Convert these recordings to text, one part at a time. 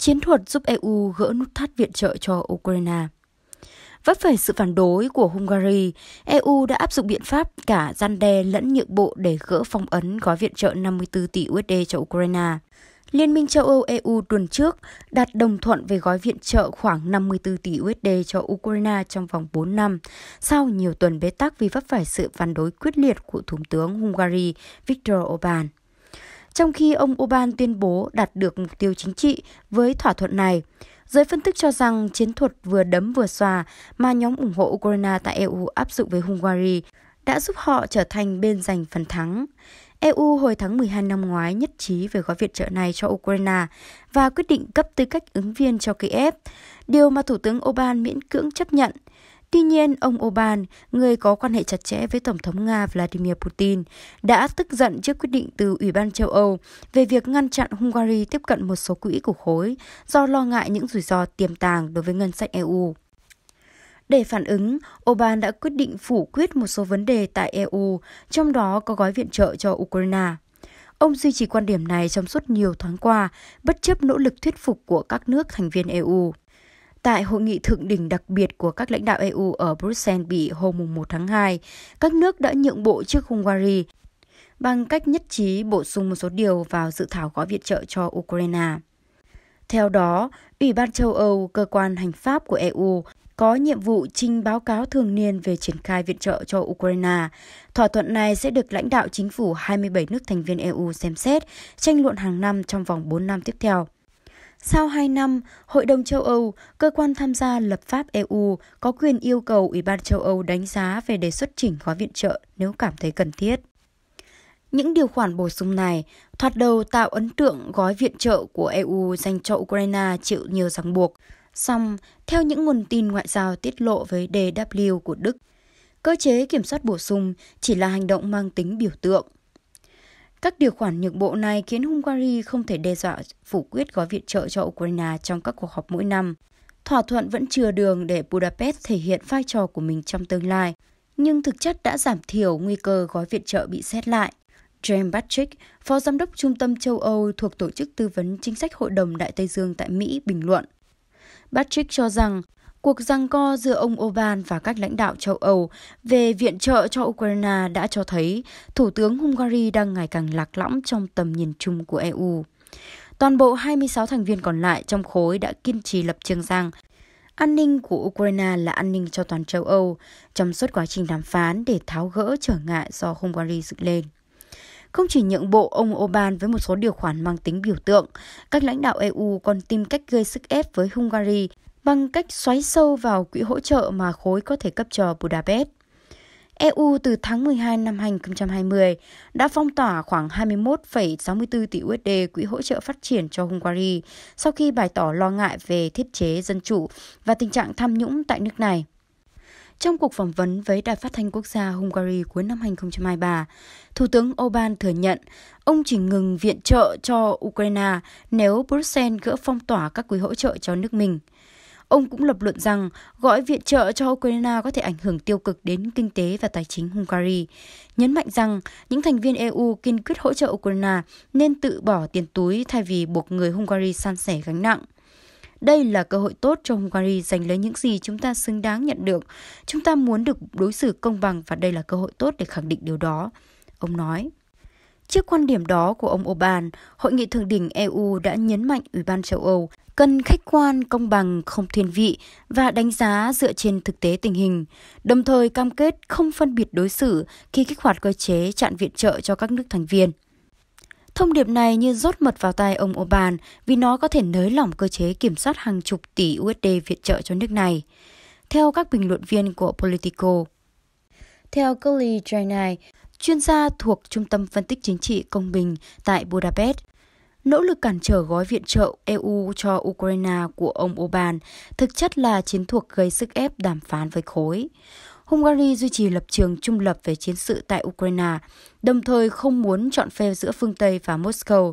chiến thuật giúp EU gỡ nút thắt viện trợ cho Ukraine. Vấp phải sự phản đối của Hungary, EU đã áp dụng biện pháp cả gian đe lẫn nhượng bộ để gỡ phong ấn gói viện trợ 54 tỷ USD cho Ukraine. Liên minh châu Âu EU tuần trước đạt đồng thuận về gói viện trợ khoảng 54 tỷ USD cho Ukraine trong vòng 4 năm, sau nhiều tuần bế tắc vì vấp phải sự phản đối quyết liệt của Thủ tướng Hungary Viktor Orbán trong khi ông Oban tuyên bố đạt được mục tiêu chính trị với thỏa thuận này. Giới phân tích cho rằng chiến thuật vừa đấm vừa xòa mà nhóm ủng hộ Ukraine tại EU áp dụng với Hungary đã giúp họ trở thành bên giành phần thắng. EU hồi tháng 12 năm ngoái nhất trí về gói viện trợ này cho Ukraine và quyết định cấp tư cách ứng viên cho Kiev, điều mà Thủ tướng Orbán miễn cưỡng chấp nhận. Tuy nhiên, ông Orbán, người có quan hệ chặt chẽ với Tổng thống Nga Vladimir Putin, đã tức giận trước quyết định từ Ủy ban châu Âu về việc ngăn chặn Hungary tiếp cận một số quỹ của khối do lo ngại những rủi ro tiềm tàng đối với ngân sách EU. Để phản ứng, Orbán đã quyết định phủ quyết một số vấn đề tại EU, trong đó có gói viện trợ cho Ukraine. Ông duy trì quan điểm này trong suốt nhiều tháng qua, bất chấp nỗ lực thuyết phục của các nước thành viên EU tại hội nghị thượng đỉnh đặc biệt của các lãnh đạo EU ở Bruxelles Bỉ hôm 1 tháng 2, các nước đã nhượng bộ trước Hungary bằng cách nhất trí bổ sung một số điều vào dự thảo gói viện trợ cho Ukraine. Theo đó, Ủy ban châu Âu, cơ quan hành pháp của EU, có nhiệm vụ trình báo cáo thường niên về triển khai viện trợ cho Ukraine. Thỏa thuận này sẽ được lãnh đạo chính phủ 27 nước thành viên EU xem xét, tranh luận hàng năm trong vòng 4 năm tiếp theo. Sau 2 năm, Hội đồng châu Âu, cơ quan tham gia lập pháp EU, có quyền yêu cầu Ủy ban châu Âu đánh giá về đề xuất chỉnh gói viện trợ nếu cảm thấy cần thiết. Những điều khoản bổ sung này thoạt đầu tạo ấn tượng gói viện trợ của EU dành cho Ukraine chịu nhiều ràng buộc. Song, theo những nguồn tin ngoại giao tiết lộ với DW của Đức, cơ chế kiểm soát bổ sung chỉ là hành động mang tính biểu tượng – các điều khoản nhượng bộ này khiến Hungary không thể đe dọa phủ quyết gói viện trợ cho Ukraine trong các cuộc họp mỗi năm. Thỏa thuận vẫn chừa đường để Budapest thể hiện vai trò của mình trong tương lai, nhưng thực chất đã giảm thiểu nguy cơ gói viện trợ bị xét lại. James Patrick, Phó Giám đốc Trung tâm châu Âu thuộc Tổ chức Tư vấn Chính sách Hội đồng Đại Tây Dương tại Mỹ, bình luận. Patrick cho rằng Cuộc giăng co giữa ông Orbán và các lãnh đạo châu Âu về viện trợ cho Ukraine đã cho thấy Thủ tướng Hungary đang ngày càng lạc lõng trong tầm nhìn chung của EU. Toàn bộ 26 thành viên còn lại trong khối đã kiên trì lập trường rằng an ninh của Ukraine là an ninh cho toàn châu Âu trong suốt quá trình đàm phán để tháo gỡ trở ngại do Hungary dựng lên không chỉ nhượng bộ ông Orbán với một số điều khoản mang tính biểu tượng, các lãnh đạo EU còn tìm cách gây sức ép với Hungary bằng cách xoáy sâu vào quỹ hỗ trợ mà khối có thể cấp cho Budapest. EU từ tháng 12 năm 2020 đã phong tỏa khoảng 21,64 tỷ USD quỹ hỗ trợ phát triển cho Hungary sau khi bày tỏ lo ngại về thiết chế dân chủ và tình trạng tham nhũng tại nước này. Trong cuộc phỏng vấn với Đài phát thanh quốc gia Hungary cuối năm 2023, Thủ tướng Orbán thừa nhận ông chỉ ngừng viện trợ cho Ukraine nếu Bruxelles gỡ phong tỏa các quỹ hỗ trợ cho nước mình. Ông cũng lập luận rằng gói viện trợ cho Ukraine có thể ảnh hưởng tiêu cực đến kinh tế và tài chính Hungary, nhấn mạnh rằng những thành viên EU kiên quyết hỗ trợ Ukraine nên tự bỏ tiền túi thay vì buộc người Hungary san sẻ gánh nặng. Đây là cơ hội tốt cho Hungary giành lấy những gì chúng ta xứng đáng nhận được. Chúng ta muốn được đối xử công bằng và đây là cơ hội tốt để khẳng định điều đó, ông nói. Trước quan điểm đó của ông Orbán, Hội nghị Thượng đỉnh EU đã nhấn mạnh Ủy ban châu Âu cần khách quan, công bằng, không thiên vị và đánh giá dựa trên thực tế tình hình, đồng thời cam kết không phân biệt đối xử khi kích hoạt cơ chế chặn viện trợ cho các nước thành viên. Thông điệp này như rót mật vào tay ông Orbán vì nó có thể nới lỏng cơ chế kiểm soát hàng chục tỷ USD viện trợ cho nước này, theo các bình luận viên của Politico. Theo Kelly Drainai, chuyên gia thuộc Trung tâm Phân tích Chính trị Công bình tại Budapest. Nỗ lực cản trở gói viện trợ EU cho Ukraine của ông Orbán thực chất là chiến thuật gây sức ép đàm phán với khối. Hungary duy trì lập trường trung lập về chiến sự tại Ukraine, đồng thời không muốn chọn phe giữa phương Tây và Moscow.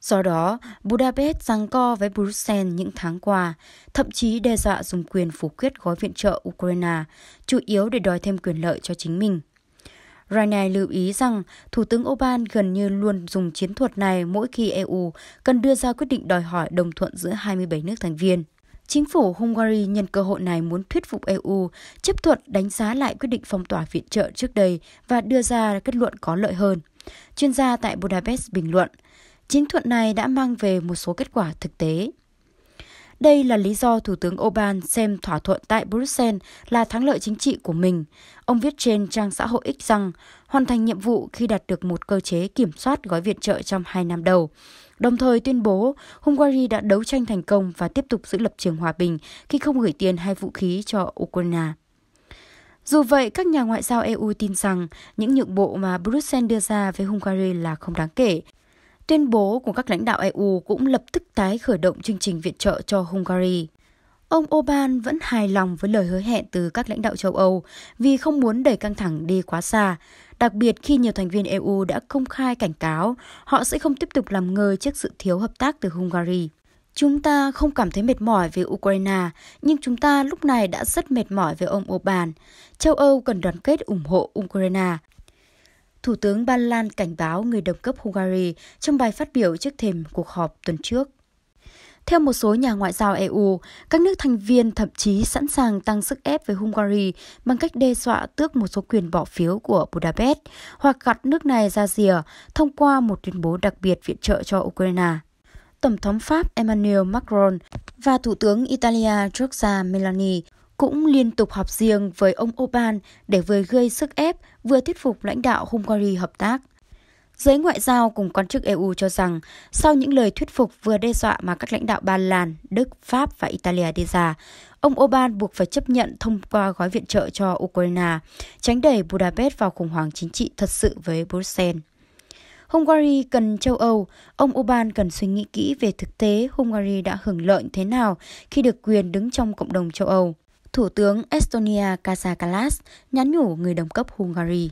Do đó, Budapest giằng co với Bruxelles những tháng qua, thậm chí đe dọa dùng quyền phủ quyết gói viện trợ Ukraine, chủ yếu để đòi thêm quyền lợi cho chính mình. Rania lưu ý rằng Thủ tướng Orbán gần như luôn dùng chiến thuật này mỗi khi EU cần đưa ra quyết định đòi hỏi đồng thuận giữa 27 nước thành viên. Chính phủ Hungary nhân cơ hội này muốn thuyết phục EU chấp thuận đánh giá lại quyết định phong tỏa viện trợ trước đây và đưa ra kết luận có lợi hơn. Chuyên gia tại Budapest bình luận, chiến thuật này đã mang về một số kết quả thực tế. Đây là lý do Thủ tướng Orbán xem thỏa thuận tại Brussels là thắng lợi chính trị của mình. Ông viết trên trang xã hội X rằng hoàn thành nhiệm vụ khi đạt được một cơ chế kiểm soát gói viện trợ trong hai năm đầu. Đồng thời tuyên bố Hungary đã đấu tranh thành công và tiếp tục giữ lập trường hòa bình khi không gửi tiền hay vũ khí cho Ukraine. Dù vậy, các nhà ngoại giao EU tin rằng những nhượng bộ mà Brussels đưa ra với Hungary là không đáng kể. Tuyên bố của các lãnh đạo EU cũng lập tức tái khởi động chương trình viện trợ cho Hungary. Ông Orbán vẫn hài lòng với lời hứa hẹn từ các lãnh đạo châu Âu vì không muốn đẩy căng thẳng đi quá xa, đặc biệt khi nhiều thành viên EU đã công khai cảnh cáo họ sẽ không tiếp tục làm ngơ trước sự thiếu hợp tác từ Hungary. Chúng ta không cảm thấy mệt mỏi về Ukraine, nhưng chúng ta lúc này đã rất mệt mỏi về ông Orbán. Châu Âu cần đoàn kết ủng hộ Ukraine Thủ tướng Ba Lan cảnh báo người đồng cấp Hungary trong bài phát biểu trước thềm cuộc họp tuần trước. Theo một số nhà ngoại giao EU, các nước thành viên thậm chí sẵn sàng tăng sức ép với Hungary bằng cách đe dọa tước một số quyền bỏ phiếu của Budapest hoặc gặt nước này ra rìa thông qua một tuyên bố đặc biệt viện trợ cho Ukraine. Tổng thống Pháp Emmanuel Macron và Thủ tướng Italia Giorgia Meloni cũng liên tục họp riêng với ông Orbán để vừa gây sức ép vừa thuyết phục lãnh đạo Hungary hợp tác. Giới ngoại giao cùng quan chức EU cho rằng, sau những lời thuyết phục vừa đe dọa mà các lãnh đạo Ba Lan, Đức, Pháp và Italia đưa ra, ông Orbán buộc phải chấp nhận thông qua gói viện trợ cho Ukraine, tránh đẩy Budapest vào khủng hoảng chính trị thật sự với Bruxelles. Hungary cần châu Âu, ông Orbán cần suy nghĩ kỹ về thực tế Hungary đã hưởng lợi thế nào khi được quyền đứng trong cộng đồng châu Âu. Thủ tướng Estonia Kasakalas nhắn nhủ người đồng cấp Hungary.